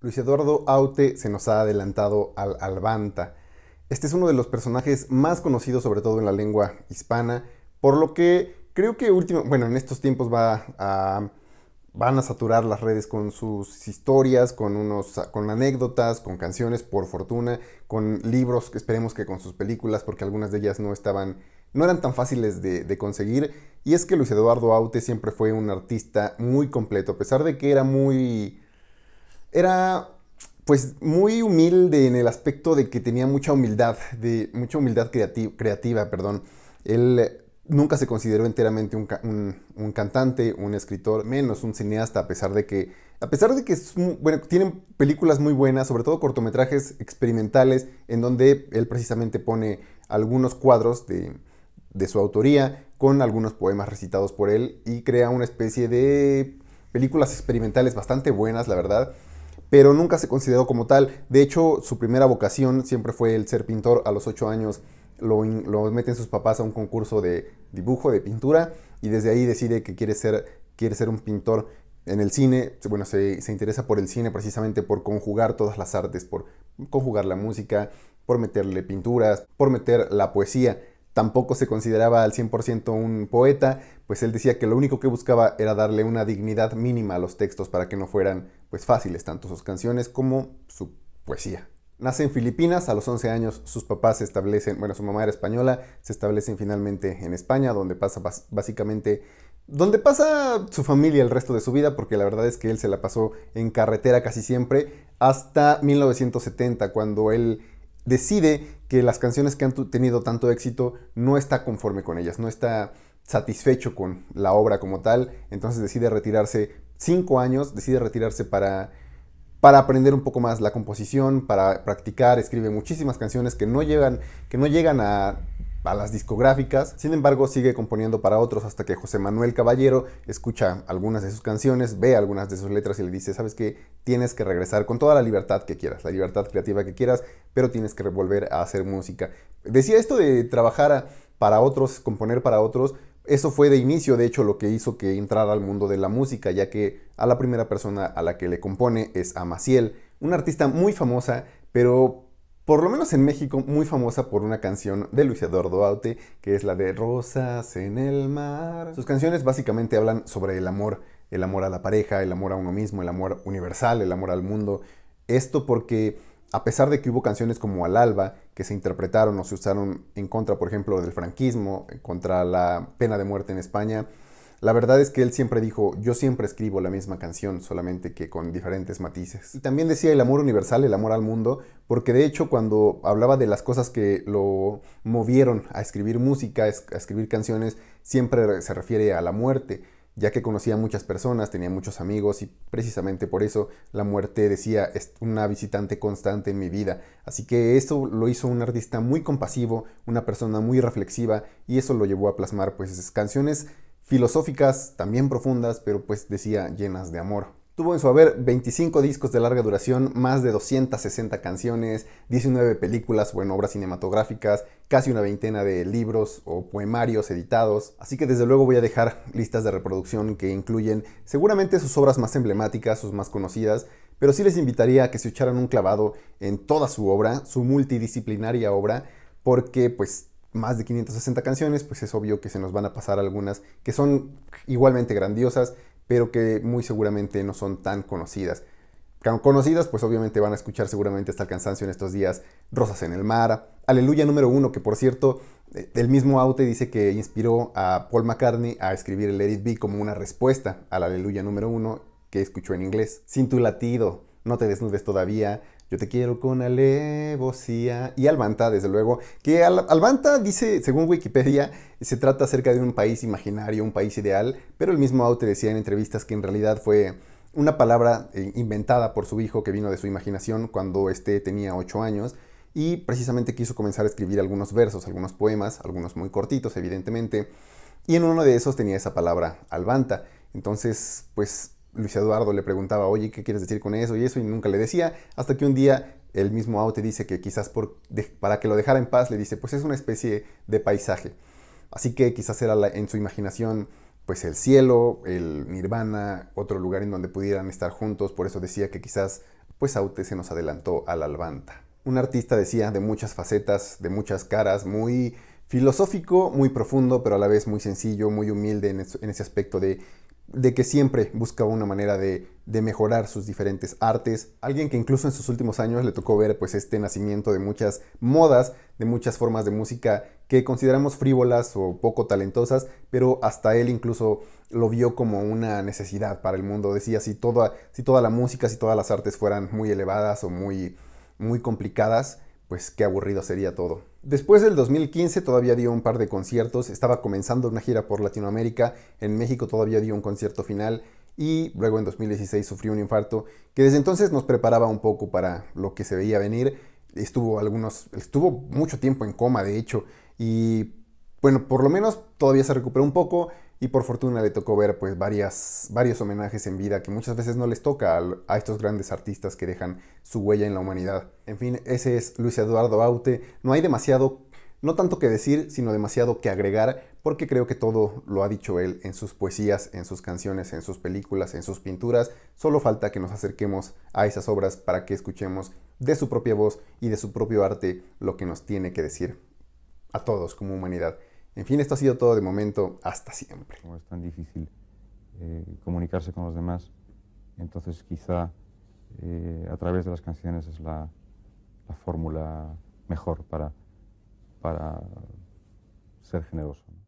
Luis Eduardo Aute se nos ha adelantado al Albanta. Este es uno de los personajes más conocidos, sobre todo en la lengua hispana, por lo que creo que último, bueno, en estos tiempos va a, van a saturar las redes con sus historias, con, unos, con anécdotas, con canciones, por fortuna, con libros, esperemos que con sus películas, porque algunas de ellas no estaban, no eran tan fáciles de conseguir. Y es que Luis Eduardo Aute siempre fue un artista muy completo, a pesar de que era muy era pues muy humilde en el aspecto de que tenía mucha humildad, de mucha humildad creativa, perdón. Él nunca se consideró enteramente un, cantante, un escritor, menos un cineasta, a pesar de que, a pesar de que es bueno, tienen películas muy buenas, sobre todo cortometrajes experimentales, en donde él precisamente pone algunos cuadros de, de su autoría con algunos poemas recitados por él y crea una especie de películas experimentales bastante buenas, la verdad pero nunca se consideró como tal. De hecho, su primera vocación siempre fue el ser pintor. A los 8 años lo, meten sus papás a un concurso de dibujo, de pintura, y desde ahí decide que quiere ser, quiere ser un pintor en el cine. Bueno, se, se interesa por el cine precisamente por conjugar todas las artes, por conjugar la música, por meterle pinturas, por meter la poesía tampoco se consideraba al 100% un poeta, pues él decía que lo único que buscaba era darle una dignidad mínima a los textos para que no fueran pues fáciles, tanto sus canciones como su poesía. Nace en Filipinas, a los 11 años sus papás se establecen, bueno, su mamá era española, se establecen finalmente en España, donde pasa básicamente, donde pasa su familia el resto de su vida, porque la verdad es que él se la pasó en carretera casi siempre, hasta 1970, cuando él decide que las canciones que han tenido tanto éxito no está conforme con ellas, no está satisfecho con la obra como tal, entonces decide retirarse cinco años decide retirarse para, para aprender un poco más la composición, para practicar, escribe muchísimas canciones que no llegan, que no llegan a, a las discográficas. Sin embargo, sigue componiendo para otros hasta que José Manuel Caballero escucha algunas de sus canciones, ve algunas de sus letras y le dice, sabes que tienes que regresar con toda la libertad que quieras, la libertad creativa que quieras, pero tienes que volver a hacer música. Decía esto de trabajar para otros, componer para otros, eso fue de inicio, de hecho, lo que hizo que entrara al mundo de la música, ya que a la primera persona a la que le compone es a Maciel, una artista muy famosa, pero por lo menos en México muy famosa por una canción de Luis Eduardo Aute, que es la de Rosas en el mar. Sus canciones básicamente hablan sobre el amor, el amor a la pareja, el amor a uno mismo, el amor universal, el amor al mundo. Esto porque a pesar de que hubo canciones como Al Alba que se interpretaron o se usaron en contra, por ejemplo, del franquismo, contra la pena de muerte en España, la verdad es que él siempre dijo, yo siempre escribo la misma canción, solamente que con diferentes matices. Y también decía el amor universal, el amor al mundo, porque de hecho cuando hablaba de las cosas que lo movieron a escribir música, a escribir canciones, siempre se refiere a la muerte ya que conocía a muchas personas, tenía muchos amigos y precisamente por eso la muerte decía es una visitante constante en mi vida. Así que eso lo hizo un artista muy compasivo, una persona muy reflexiva y eso lo llevó a plasmar pues canciones filosóficas, también profundas, pero pues decía llenas de amor. Tuvo en su haber 25 discos de larga duración, más de 260 canciones, 19 películas, en obras cinematográficas, casi una veintena de libros o poemarios editados, así que desde luego voy a dejar listas de reproducción que incluyen seguramente sus obras más emblemáticas, sus más conocidas, pero sí les invitaría a que se echaran un clavado en toda su obra, su multidisciplinaria obra, porque pues más de 560 canciones, pues es obvio que se nos van a pasar algunas que son igualmente grandiosas, pero que muy seguramente no son tan conocidas. Conocidas, pues obviamente van a escuchar seguramente hasta el cansancio en estos días Rosas en el Mar, Aleluya número uno, que por cierto, eh, el mismo Aute dice que inspiró a Paul McCartney a escribir el Edit B como una respuesta al Aleluya número uno que escuchó en inglés. Sin tu latido, no te desnudes todavía, yo te quiero con alevosía. Y Albanta, desde luego. Que Alvanta Albanta dice, según Wikipedia, se trata acerca de un país imaginario, un país ideal, pero el mismo Aute decía en entrevistas que en realidad fue una palabra eh, inventada por su hijo que vino de su imaginación cuando este tenía ocho años y precisamente quiso comenzar a escribir algunos versos, algunos poemas, algunos muy cortitos evidentemente, y en uno de esos tenía esa palabra albanta. Entonces, pues Luis Eduardo le preguntaba, oye, ¿qué quieres decir con eso? Y eso, y nunca le decía, hasta que un día el mismo Aute dice que quizás para que lo dejara en paz, le dice, pues es una especie de paisaje. Así que quizás era en su imaginación, pues el cielo, el nirvana, otro lugar en donde pudieran estar juntos, por eso decía que quizás, pues Aute se nos adelantó a la albanta. Un artista decía de muchas facetas, de muchas caras, muy filosófico, muy profundo, pero a la vez muy sencillo, muy humilde en, ese aspecto de de que siempre buscaba una manera de, mejorar sus diferentes artes, alguien que incluso en sus últimos años le tocó ver pues este nacimiento de muchas modas, de muchas formas de música que consideramos frívolas o poco talentosas, pero hasta él incluso lo vio como una necesidad para el mundo, decía si toda, si toda la música, si todas las artes fueran muy elevadas o muy, muy complicadas, pues qué aburrido sería todo. Después del 2015 todavía dio un par de conciertos, estaba comenzando una gira por Latinoamérica, en México todavía dio un concierto final y luego en 2016 sufrió un infarto que desde entonces nos preparaba un poco para lo que se veía venir. Estuvo algunos estuvo mucho tiempo en coma de hecho y bueno, por lo menos todavía se recuperó un poco, y por fortuna le tocó ver pues varias, varios homenajes en vida que muchas veces no les toca a, a, estos grandes artistas que dejan su huella en la humanidad. En fin, ese es Luis Eduardo Aute. No hay demasiado, no tanto que decir, sino demasiado que agregar, porque creo que todo lo ha dicho él en sus poesías, en sus canciones, en sus películas, en sus pinturas. Solo falta que nos acerquemos a esas obras para que escuchemos de su propia voz y de su propio arte lo que nos tiene que decir a todos como humanidad. En fin, esto ha sido todo de momento, hasta siempre. Como es tan difícil eh, comunicarse con los demás, entonces quizá eh, a través de las canciones es la, fórmula mejor para, para ser generoso.